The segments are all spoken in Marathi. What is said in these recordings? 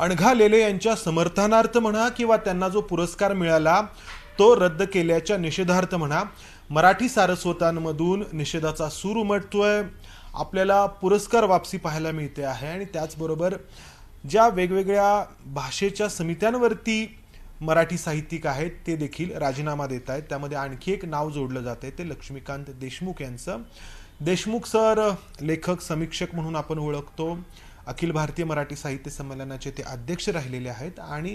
अणघालेले यांच्या समर्थनार्थ म्हणा किंवा त्यांना जो पुरस्कार मिळाला तो रद्द केल्याच्या निषेधार्थ म्हणा मराठी सारस्वतांमधून निषेधाचा सूर उमटतोय आपल्याला पुरस्कार वापसी पाहायला मिळते आहे आणि त्याचबरोबर ज्या वेगवेगळ्या भाषेच्या समित्यांवरती मराठी साहित्यिक आहेत ते देखील राजीनामा देत आहेत त्यामध्ये आणखी एक नाव जोडलं जात आहे ते लक्ष्मीकांत देशमुख यांचं देशमुख सर लेखक समीक्षक म्हणून आपण ओळखतो अखिल भारतीय मराठी साहित्य संमेलनाचे ते अध्यक्ष राहिलेले आहेत आणि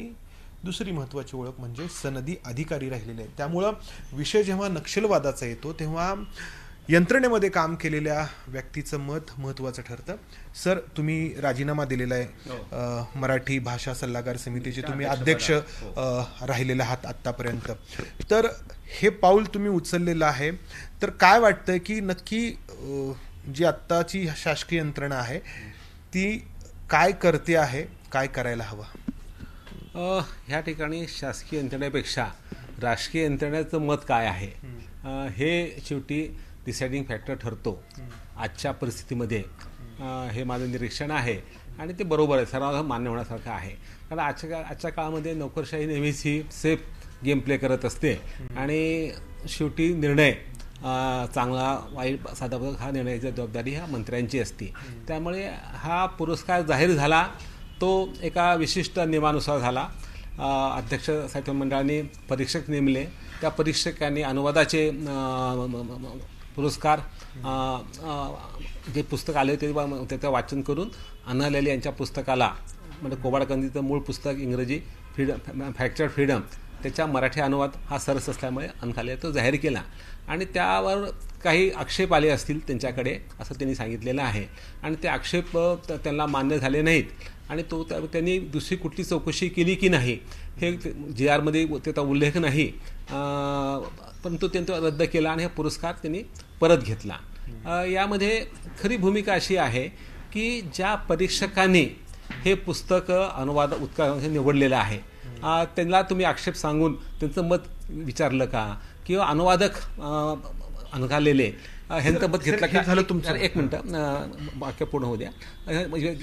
दुसरी महत्त्वाची ओळख म्हणजे सनदी अधिकारी राहिलेले आहेत त्यामुळं विषय जेव्हा नक्षलवादाचा येतो तेव्हा यंत्रणेमध्ये काम केलेल्या व्यक्तीचं मत महत्त्वाचं ठरतं सर तुम्ही राजीनामा दिलेला आहे हो. मराठी भाषा सल्लागार समितीचे तुम्ही अध्यक्ष हो. राहिलेले आहात आत्तापर्यंत तर हे पाऊल तुम्ही उचललेलं आहे तर काय वाटतं की नक्की जी आत्ताची शासकीय यंत्रणा आहे ती काय करते आहे काय करायला हवं ह्या ठिकाणी शासकीय यंत्रणेपेक्षा राजकीय यंत्रणेचं मत काय आहे हे शेवटी डिसाइडिंग फॅक्टर ठरतो आजच्या परिस्थितीमध्ये हे माझं निरीक्षण आहे आणि ते बरोबर आहे सर्वांना मान्य होण्यासारखं आहे कारण आजच्या आजच्या काळामध्ये नोकरशाही नेहमीच ही सेफ गेम प्ले करत असते आणि शेवटी निर्णय चांगला वाईट साधा हा निर्णयाची जबाबदारी ह्या मंत्र्यांची असते त्यामुळे हा पुरस्कार जाहीर झाला तो एका विशिष्ट नियमानुसार झाला अध्यक्ष साहित्य मंडळाने परीक्षक नेमले त्या परीक्षकांनी अनुवादाचे पुरस्कार जे पुस्तक आले होते त्याचं वाचन करून अनालेली यांच्या पुस्तकाला म्हणजे कोबाडकंदीचं मूळ पुस्तक इंग्रजी फ्रीडम फ्रॅक्चर फ्रीडम त्याच्या मराठी अनुवाद हा सरस असल्यामुळे अनखाले तो जाहीर केला आणि त्यावर काही आक्षेप आले असतील त्यांच्याकडे असं त्यांनी सांगितलेलं आहे आणि ते आक्षेप त्यांना मान्य झाले नाहीत आणि तो त्यांनी दुसरी कुठली चौकशी केली की नाही हे जी आरमध्ये त्याचा उल्लेख नाही परंतु त्यांचा रद्द केला आणि हा पुरस्कार त्यांनी परत घेतला यामध्ये खरी भूमिका अशी आहे की ज्या परीक्षकांनी हे पुस्तक अनुवाद उत्का निवडलेलं आहे त्यांना तुम्ही आक्षेप सांगून त्यांचं मत विचारलं का किंवा अनुवादक अनघालेले ह्यांचं मत घेतलं का झालं तुमचं एक मिनटं वाक्य पूर्ण होऊ द्या म्हणजे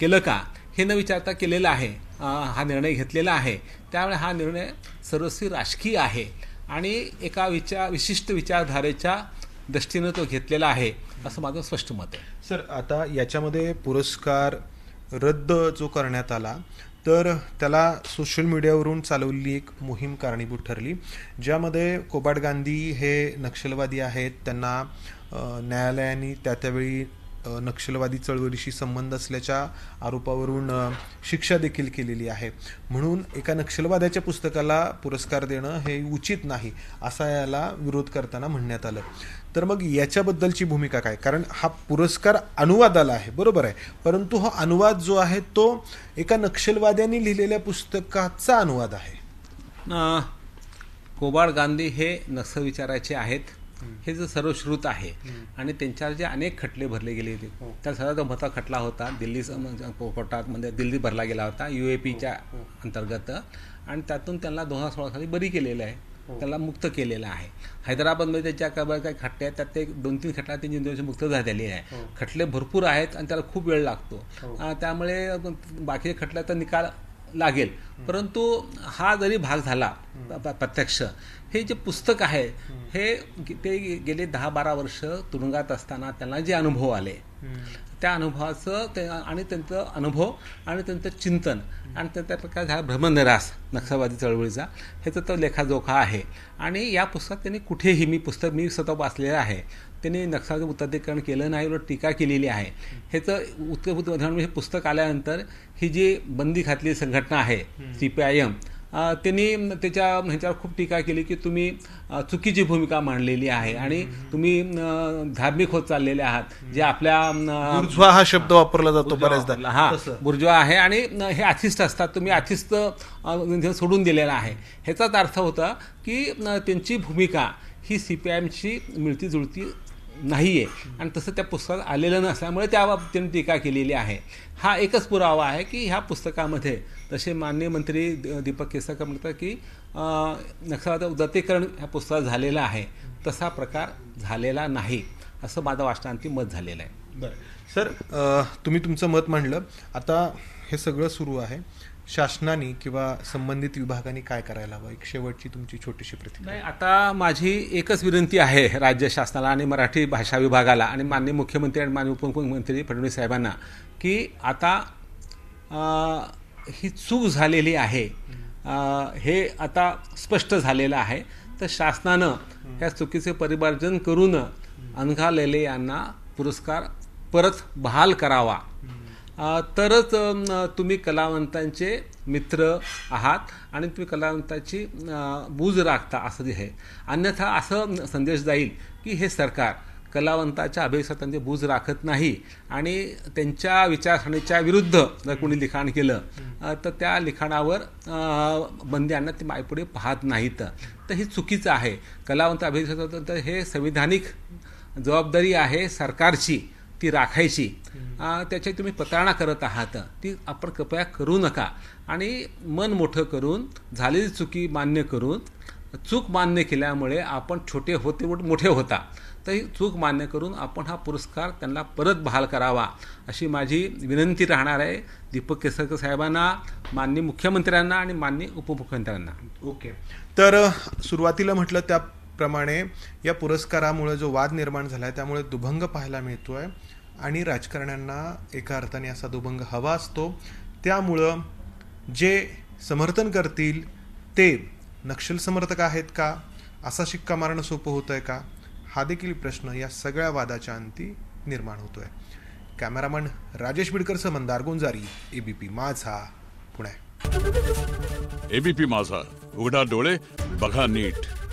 केलं का हे न विचारता केलेलं आहे हा निर्णय घेतलेला आहे त्यामुळे हा निर्णय सर्वस्वी राजकीय आहे आणि एका विचार विशिष्ट विचारधारेच्या दृष्टीनं तो घेतलेला आहे असं माझं स्पष्ट मत आहे सर आता याच्यामध्ये पुरस्कार रद्द जो करण्यात आला तर त्याला सोशल मीडियावरून चालवलेली एक मोहीम कारणीभूत ठरली ज्यामध्ये कोबाड गांधी हे नक्षलवादी आहेत त्यांना न्यायालयाने त्या त्यावेळी नक्षलवादी चळवळीशी संबंध असल्याच्या आरोपावरून शिक्षा देखील केलेली आहे म्हणून एका नक्षलवाद्याच्या पुस्तकाला पुरस्कार देणं हे उचित नाही असा याला विरोध करताना म्हणण्यात आलं तर मग याच्याबद्दलची भूमिका काय कारण हा पुरस्कार अनुवादाला आहे बरोबर आहे परंतु हा अनुवाद जो आहे तो एका नक्षलवाद्यांनी लिहिलेल्या पुस्तकाचा अनुवाद आहे कोबाळ गांधी हे नक्षलविचाराचे आहेत हे जे सर्व श्रुत आहे आणि त्यांच्यावर जे अनेक खटले भरले गेले होते हो. त्या सर्वात मोठा खटला होता दिल्ली म्हणजे कोर्टात म्हणजे दिल्ली भरला गेला होता यू ए पीच्या अंतर्गत आणि त्यातून त्यांना दोन हजार सोळा साली बरी केलेलं आहे हो. त्याला मुक्त केलेला आहे हैदराबादमध्ये त्याच्या काही खटले आहेत त्यात ते दोन तीन खटल्या तीन दिवस मुक्त झालेली आहे हो. खटले भरपूर आहेत आणि त्याला खूप वेळ लागतो त्यामुळे बाकीचे खटल्या तर निकाल लागेल परंतु हा जरी भाग झाला प्रत्यक्ष हे जे पुस्तक आहे हे ते गेले दहा बारा वर्ष तुरुंगात असताना त्यांना जे अनुभव आले त्या अनुभवाचं आणि त्यांचं अनुभव आणि त्यांचं चिंतन आणि त्या प्रकारे झाला भ्रमनिरास नक्षलवादी चळवळीचा ह्याचा तो लेखाजोखा आहे आणि या पुस्तकात त्यांनी कुठेही मी पुस्तक मी स्वतः वाचलेलं आहे त्यांनी नक्षाचं उत्तरीकरण केलं नाही उलट टीका केलेली आहे ह्याचं उत्कृष्ट उदाहरण म्हणजे पुस्तक आल्यानंतर ही जी बंदी घातली संघटना आहे सी पी आय एम त्यांनी त्याच्या ह्याच्यावर खूप टीका केली की तुम्ही चुकीची भूमिका मांडलेली आहे आणि तुम्ही धार्मिक होत चाललेले आहात जे आपल्या बुर्जवा हा शब्द वापरला जातो बऱ्याचदा हा बुर्जवा आहे आणि हे आथिस्ट असतात तुम्ही आथिस्त म्हणजे सोडून दिलेला आहे ह्याचाच अर्थ होता की त्यांची भूमिका ही सी पी आयमशी मिळती जुळती नाही आहे आणि तसं त्या पुस्तकात आलेलं नसल्यामुळे त्या बाबतीने टीका केलेली आहे हा एकच पुरावा आहे की ह्या पुस्तकामध्ये तसे माननीय मंत्री दीपक केसरकर म्हणतात की नक्षलवाद उदत्तीकरण ह्या पुस्तकात झालेलं आहे तसा प्रकार झालेला नाही असं माझं वाचनांती मत झालेलं आहे बरं सर तुम्ही तुमचं मत मांडलं आता हे सगळं सुरू आहे शासनाने किंवा संबंधित विभागाने काय करायला हवं एक शेवटची तुमची छोटीशी प्रतिक्रिया आता माझी एकच विनंती आहे राज्य शासनाला आणि मराठी भाषा विभागाला आणि मान्य मुख्यमंत्री आणि मान्य उपमुख्यमंत्री फडणवीस साहेबांना की आता ही चूक झालेली आहे हे आता स्पष्ट झालेलं आहे तर शासनानं ह्या चुकीचे परिमार्जन करून अनघा लेले यांना पुरस्कार परत बहाल करावा तरच तुम्ही कलावंतांचे मित्र आहात आणि तुम्ही कलावंताची बूज राखता असं जे आहे अन्यथा असं संदेश जाईल की हे सरकार कलावंताच्या अभिव्यक्तांचे बूज राखत नाही आणि त्यांच्या विचारसरणीच्या विरुद्ध जर कोणी लिखाण केलं तर त्या लिखाणावर बंदी आणण्यात ते मायपुढे पाहत नाहीत तर हे चुकीचं आहे कलावंत अभिव्यक्त हे संविधानिक जबाबदारी आहे सरकारची ती राखायची त्याची तुम्ही पताळणा करत आहात ती आपण कृपया करू नका आणि मन मोठं करून झालेली चुकी मान्य करून चूक मान्य केल्यामुळे आपण छोटे होते मोठे होता तरी चूक मान्य करून आपण हा पुरस्कार त्यांना परत बहाल करावा अशी माझी विनंती राहणार आहे दीपक केसरकर साहेबांना माननीय मुख्यमंत्र्यांना आणि माननीय उपमुख्यमंत्र्यांना ओके तर सुरुवातीला म्हटलं त्या प्रमाणे या पुरस्कारामुळे जो वाद निर्माण झाला आहे त्यामुळे दुभंग पाहायला मिळतो आहे आणि राजकारण्यांना एका अर्थाने असा दुभंग हवा असतो त्यामुळं जे समर्थन करतील ते नक्षल समर्थक आहेत का असा शिक्का मारणं सोपं होतं आहे का हा देखील प्रश्न या सगळ्या वादाच्या अंती निर्माण होतो आहे कॅमेरामन राजेश बिडकरसह मंदार गुंजारी एबीपी माझा पुणे एबीपी माझा उघडा डोळे बघा नीट